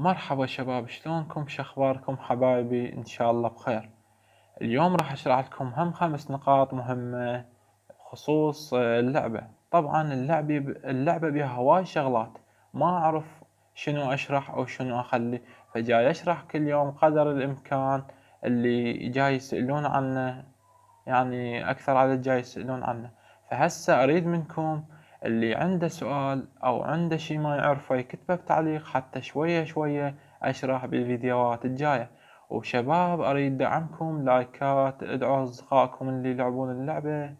مرحبا شباب شلونكم شخباركم حبايبي ان شاء الله بخير اليوم راح اشرح لكم هم خمس نقاط مهمة بخصوص آه، اللعبة طبعا اللعبة اللعبة بها هواي شغلات ما اعرف شنو اشرح او شنو اخلي فجاي اشرح كل يوم قدر الامكان اللي جاي يسألون عنه يعني اكثر عدد جاي يسألون عنه فهسه اريد منكم اللي عنده سؤال او عنده شي ما يعرفه يكتبه بتعليق حتى شوية شوية اشرح بالفيديوهات الجاية وشباب اريد دعمكم لايكات ادعوا اصدقائكم اللي يلعبون اللعبة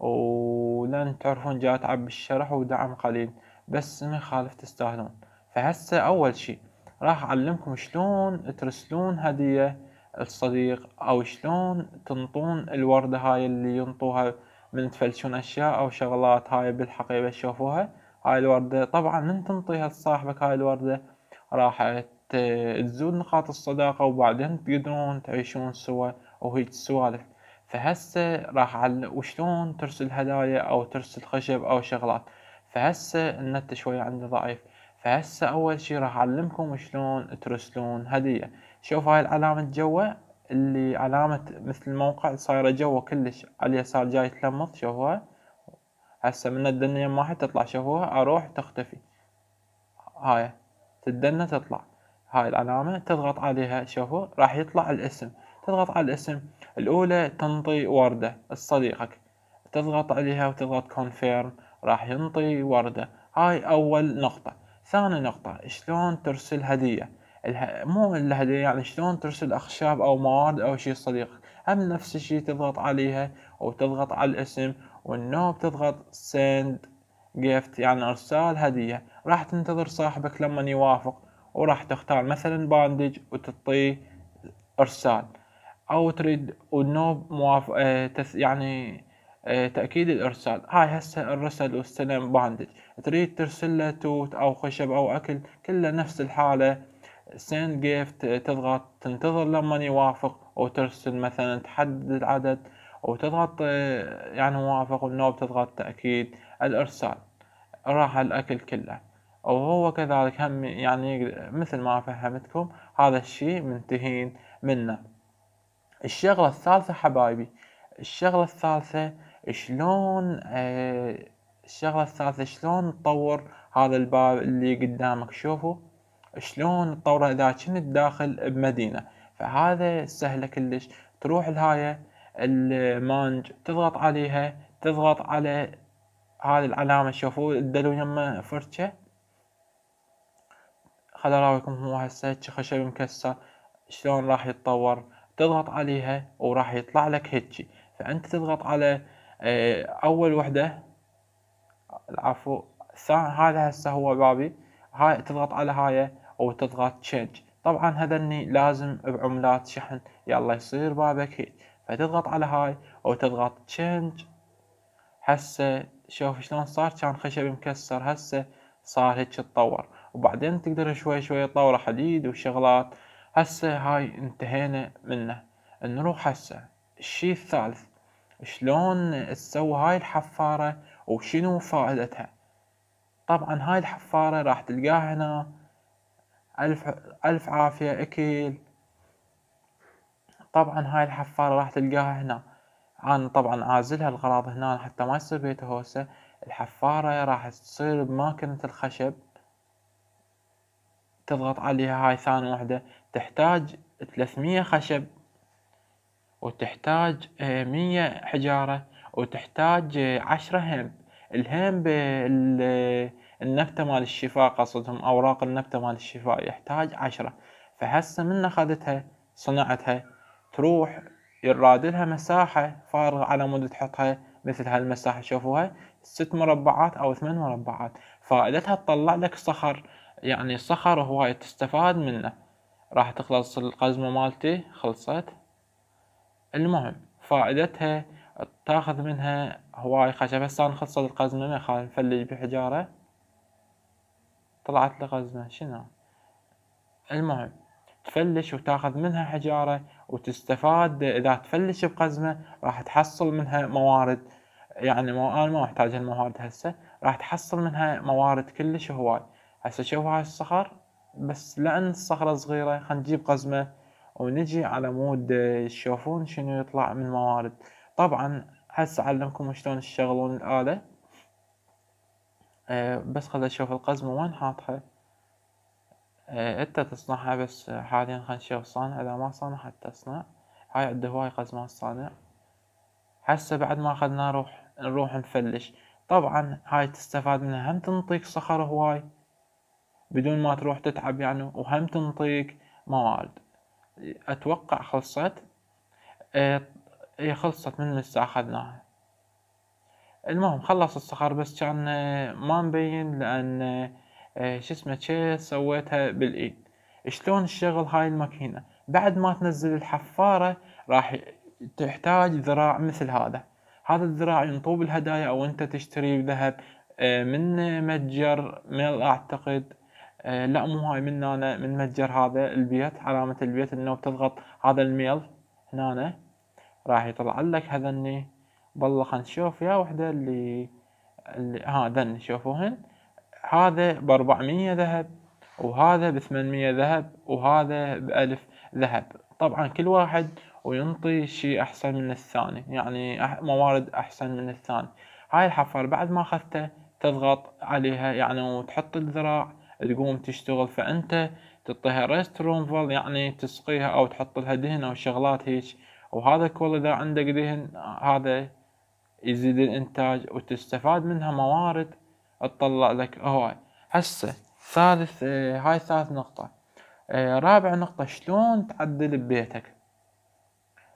ولن تعرفون جات عب بالشرح ودعم قليل بس ما يخالف تستاهلون فهسه اول شي راح اعلمكم شلون ترسلون هدية الصديق او شلون تنطون الوردة هاي اللي ينطوها من تفلشون اشياء او شغلات هاي بالحقيبه تشوفوها هاي الورده طبعا من تنطيها لصاحبك هاي الورده راح تزود نقاط الصداقه وبعدين تقدرون تعيشون سوا وهيج السوالف فهسه راح على وشلون ترسل هدايا او ترسل خشب او شغلات فهسه النت شوي عندي ضعيف فهسه اول شي راح اعلمكم شلون ترسلون هدية شوف هاي العلامة جوا اللي علامة مثل الموقع صايرة جوا كلش على اليسار جاي تلمط شوفوها هسه من الدنيا يماها تطلع شوفوها اروح تختفي هاي تدنى تطلع هاي العلامة تضغط عليها شوفو راح يطلع الاسم تضغط على الاسم الأولى تنطي وردة صديقك تضغط عليها وتضغط كونفيرم راح ينطي وردة هاي أول نقطة ثاني نقطة شلون ترسل هدية الح... مو الهدية يعني شلون ترسل أخشاب أو مواد أو شيء صديق هم نفس الشيء تضغط عليها أو تضغط على الاسم وإنه تضغط send gift يعني إرسال هدية راح تنتظر صاحبك لما يوافق وراح تختار مثلا باندج وتعطيه إرسال أو تريد والنوب موافق آه تس... يعني آه، تأكيد الإرسال هاي هسه الرسل واستلم باندج تريد ترسل له توت أو خشب أو أكل كله نفس الحالة send gift تضغط تنتظر لما يوافق أو ترسل مثلا تحدد العدد أو تضغط آه، يعني موافق والنوب تضغط تأكيد الإرسال راح الأكل كله أو هو كذلك هم يعني مثل ما فهمتكم هذا الشيء منتهين منه الشغلة الثالثة حبايبي الشغلة الثالثة شلون آه، الشغلة الثالثة شلون تطور هذا الباب اللي قدامك شوفوا شلون تطوره اذا كنت داخل بمدينه فهذا سهله كلش تروح لهاي المانج تضغط عليها تضغط على هذه العلامه شوفوا الدلو يما فرشه خل اراويكم هو هسه خشب مكسر شلون راح يتطور تضغط عليها وراح يطلع لك هيجي فانت تضغط على آه، اول وحده العفو هذا هسه هو بابي هاي تضغط على هاي او تضغط تشينج طبعا هذني لازم بعملات شحن يلا يصير بابك هيك فتضغط على هاي او تضغط تشينج هسه شوف شلون صار كان خشبي مكسر هسه صار هيك تطور وبعدين تقدر شوي شوي تطوره حديد وشغلات هسه هاي انتهينا منه نروح هسه الشي الثالث شلون تسوي هاي الحفارة وشنو فائدتها طبعا هاي الحفارة راح تلقاها هنا الف الف عافية اكل طبعا هاي الحفارة راح تلقاها هنا انا طبعا عازلها الغراض هنا حتى ما يصير بيت هوسة الحفارة راح تصير بماكنة الخشب تضغط عليها هاي ثاني وحدة تحتاج 300 خشب وتحتاج آه، مية حجارة وتحتاج آه، عشرة الهم بال آه، النبتة مال الشفاء قصدهم أوراق النبتة مال الشفاء يحتاج عشرة فهسه من أخذتها صنعتها تروح يراد لها مساحة فارغة على مدة تحطها مثل هالمساحة شوفوها ست مربعات أو ثمان مربعات فائدتها تطلع لك صخر يعني صخر هواي تستفاد منه راح تخلص القزمة مالتي خلصت المهم فائدتها تاخذ منها هواي خشب هسه خلصت القزمة ما خالف نفلج بحجارة طلعت لغزنا شنو المهم تفلش وتاخذ منها حجارة وتستفاد إذا تفلش بقزمة راح تحصل منها موارد يعني مو أنا ما أحتاج الموارد هسه راح تحصل منها موارد كلش هواي هسه شوف هاي الصخر بس لأن الصخرة صغيرة خلينا نجيب قزمة ونجي على مود تشوفون شنو يطلع من موارد طبعا هسه أعلمكم شلون تشغلون الآلة آه، بس خلنا نشوف القزمة وين حاطها آه، انت تصنعها بس حاليا خلنا نشوف صانع اذا ما حتى تصنع هاي عنده هواي قزمات صانع هسه بعد ما اخذنا نروح نروح نفلش طبعا هاي تستفاد منها هم تنطيك صخر هواي بدون ما تروح تتعب يعني وهم تنطيك موارد اتوقع خلصت اي آه، خلصت من الساعة اخذناها المهم خلص الصخر بس كان آه، ما مبين لان آه، آه، شو اسمه تشيس سويتها بالايد شلون الشغل هاي الماكينة بعد ما تنزل الحفارة راح تحتاج ذراع مثل هذا هذا الذراع ينطوب الهدايا او انت تشتري ذهب من متجر ميل اعتقد لا مو هاي من انا من متجر هذا البيت علامة البيت انه بتضغط هذا الميل هنا راح يطلع لك هذني بالله خلينا نشوف يا وحدة اللي, اللي ها ذن شوفوهن هذا بأربعمية ذهب وهذا بثمانمية ذهب وهذا بألف ذهب طبعا كل واحد وينطي شيء أحسن من الثاني يعني موارد أحسن من الثاني هاي الحفر بعد ما أخذته تضغط عليها يعني وتحط الذراع تقوم تشتغل فأنت تعطيها ريست رونفل يعني تسقيها أو تحط لها دهن أو شغلات هيك وهذا كله إذا عندك دهن هذا يزيد الانتاج وتستفاد منها موارد تطلع لك هواي هسه ثالث آه، هاي ثالث نقطة آه، رابع نقطة شلون تعدل ببيتك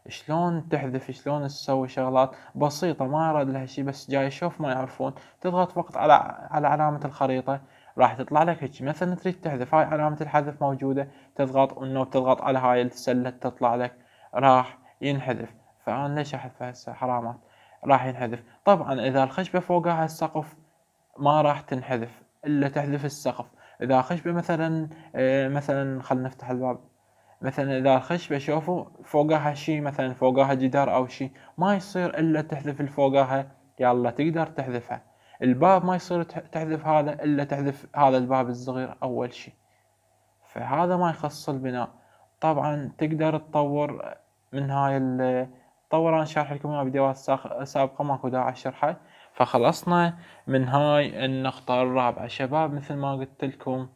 شلون تحذف شلون تسوي شغلات بسيطة ما اراد لها شي بس جاي شوف ما يعرفون تضغط فقط على على علامة الخريطة راح تطلع لك هيك مثلا تريد تحذف هاي علامة الحذف موجودة تضغط انه تضغط على هاي السلة تطلع لك راح ينحذف فانا ليش احذف هسه حرامات راح ينحذف طبعا إذا الخشبة فوقها السقف ما راح تنحذف إلا تحذف السقف إذا خشبة مثلا آه، مثلا خلنا نفتح الباب مثلا إذا الخشبة شوفوا فوقها شي مثلا فوقها جدار أو شي ما يصير إلا تحذف الفوقها يلا تقدر تحذفها الباب ما يصير تحذف هذا إلا تحذف هذا الباب الصغير أول شي فهذا ما يخص البناء طبعا تقدر تطور من هاي طورا شرح لكم اياها فيديوهات سابقه ماكو داعي شرحه فخلصنا من هاي النقطه الرابعه شباب مثل ما قلت لكم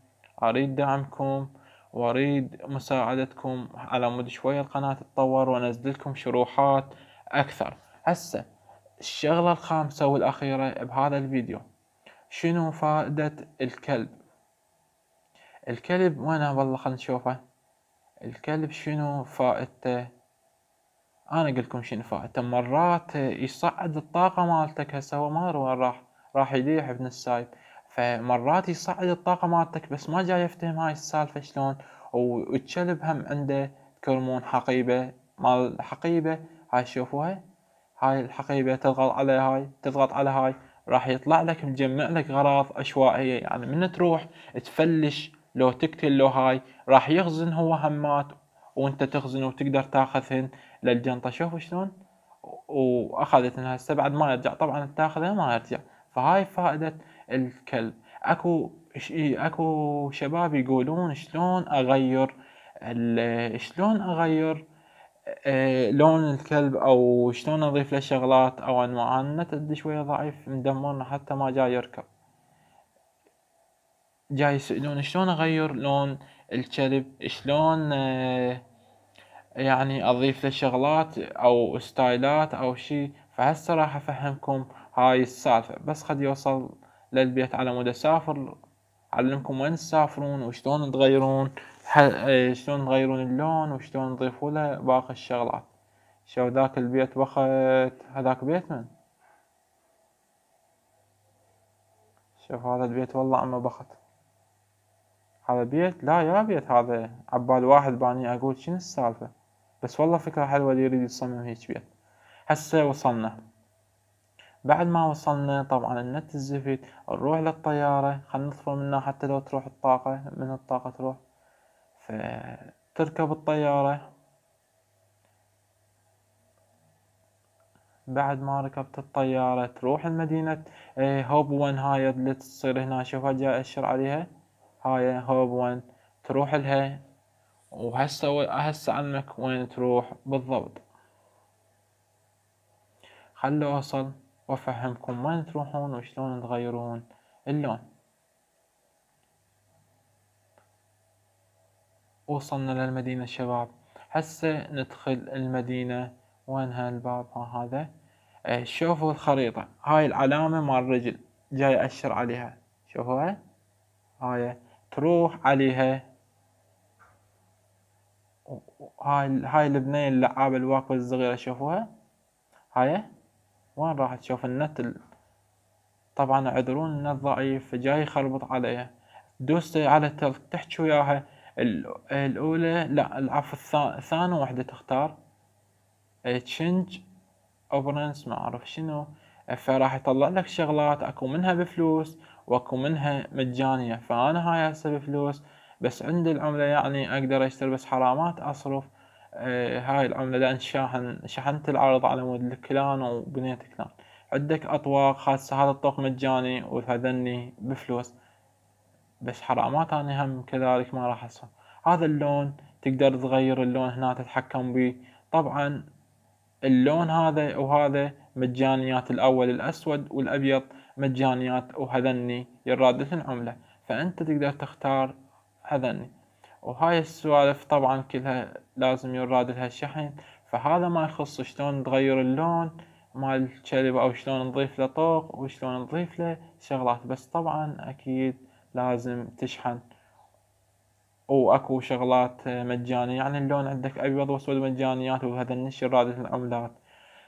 اريد دعمكم واريد مساعدتكم على مود شويه القناه تتطور وانزل لكم شروحات اكثر هسه الشغله الخامسه والاخيره بهذا الفيديو شنو فائده الكلب الكلب وانا والله خلنا نشوفه الكلب شنو فائدته انا اقول لكم شنو فائدته مرات يصعد الطاقه مالتك هسه هو ما ادري وين راح راح يديح ابن السايب فمرات يصعد الطاقه مالتك بس ما جاي يفتهم هاي السالفه شلون وتشلب هم عنده كرمون حقيبه مال حقيبه هاي شوفوها هاي الحقيبه تضغط على هاي تضغط على هاي راح يطلع لك مجمع لك غراض عشوائيه يعني من تروح تفلش لو تقتل لو هاي راح يخزن هو همات وانت تخزن وتقدر تاخذهن للجنطه شوفوا شلون واخذت انها هسه بعد ما يرجع طبعا تاخذها ما يرجع فهاي فائده الكلب اكو اكو شباب يقولون شلون اغير شلون اغير آه، لون الكلب او شلون اضيف له شغلات او انواع النت شويه ضعيف مدمرنا حتى ما جاي يركب جاي يسألون شلون اغير لون الكلب شلون آه، يعني اضيف له شغلات او ستايلات او شي فهسه راح افهمكم هاي السالفة بس قد يوصل للبيت على مود اسافر اعلمكم وين تسافرون وشلون تغيرون إيه، شلون تغيرون اللون وشلون تضيفوا له باقي الشغلات شو ذاك البيت بخت هذاك بيت من شوف هذا البيت والله عمه بخت هذا بيت لا يا بيت هذا عبال واحد باني اقول شنو السالفه بس والله فكرة حلوة اللي يريد يصمم هيج بيت هسه وصلنا بعد ما وصلنا طبعا النت الزفت نروح للطيارة خلنا نطفي منها حتى لو تروح الطاقة من الطاقة تروح فتركب الطيارة بعد ما ركبت الطيارة تروح لمدينة إيه، هوب ون هاي اللي تصير هنا شوفها جاي أشر عليها هاي هوب ون تروح لها وهسه هسه عنك وين تروح بالضبط خلو أوصل وأفهمكم وين تروحون وشلون تغيرون اللون وصلنا للمدينة الشباب هسه ندخل المدينة وين هالباب ها هذا إيه، شوفوا الخريطة هاي العلامة مال الرجل جاي أشر عليها شوفوها هاي تروح عليها هاي هاي البنية اللعابة الواقفة الصغيرة شوفوها هاي وين راح تشوف النت ال... طبعا اعذرون النت ضعيف جاي يخربط عليها دوس على تلك تحكي وياها الأولى لا العفو الثانية وحدة تختار تشنج إيه، اوبرنس ما اعرف شنو إيه، فراح يطلع لك شغلات اكو منها بفلوس واكو منها مجانية فانا هاي هسه بفلوس بس عندي العملة يعني اقدر اشتري بس حرامات اصرف آه، هاي العملة لأن شاحن شحنت العرض على مود الكلان وبنيت كلان عندك أطواق خاصة هذا الطوق مجاني وثذني بفلوس بس حرامات أنا هم كذلك ما راح أسهم هذا اللون تقدر تغير اللون هنا تتحكم بيه طبعا اللون هذا وهذا مجانيات الأول الأسود والأبيض مجانيات وهذني يرادف العملة فأنت تقدر تختار هذني وهاي السوالف طبعا كلها لازم يراد لها شحن فهذا ما يخص شلون تغير اللون مال الكلب او شلون نضيف له طوق وشلون نضيف له شغلات بس طبعا اكيد لازم تشحن واكو شغلات مجانية يعني اللون عندك ابيض واسود مجانيات وهذا النشر رادة العملات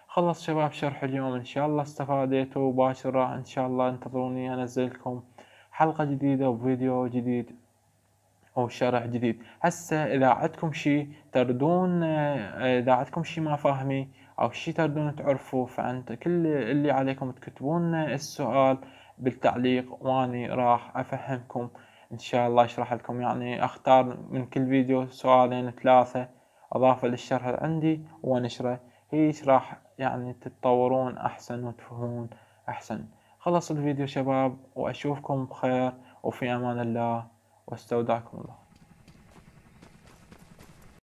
خلص شباب شرح اليوم ان شاء الله استفاديتوا وباشرة ان شاء الله انتظروني انزلكم حلقة جديدة وفيديو جديد او شرح جديد هسه اذا عندكم شيء تردون آه، اذا عندكم شيء ما فاهمي او شيء تردون تعرفوا فانت كل اللي عليكم تكتبون السؤال بالتعليق واني راح افهمكم ان شاء الله اشرح لكم يعني اختار من كل فيديو سؤالين ثلاثة اضافة للشرح عندي وانشره هيش راح يعني تتطورون احسن وتفهمون احسن خلص الفيديو شباب واشوفكم بخير وفي امان الله واستودعكم الله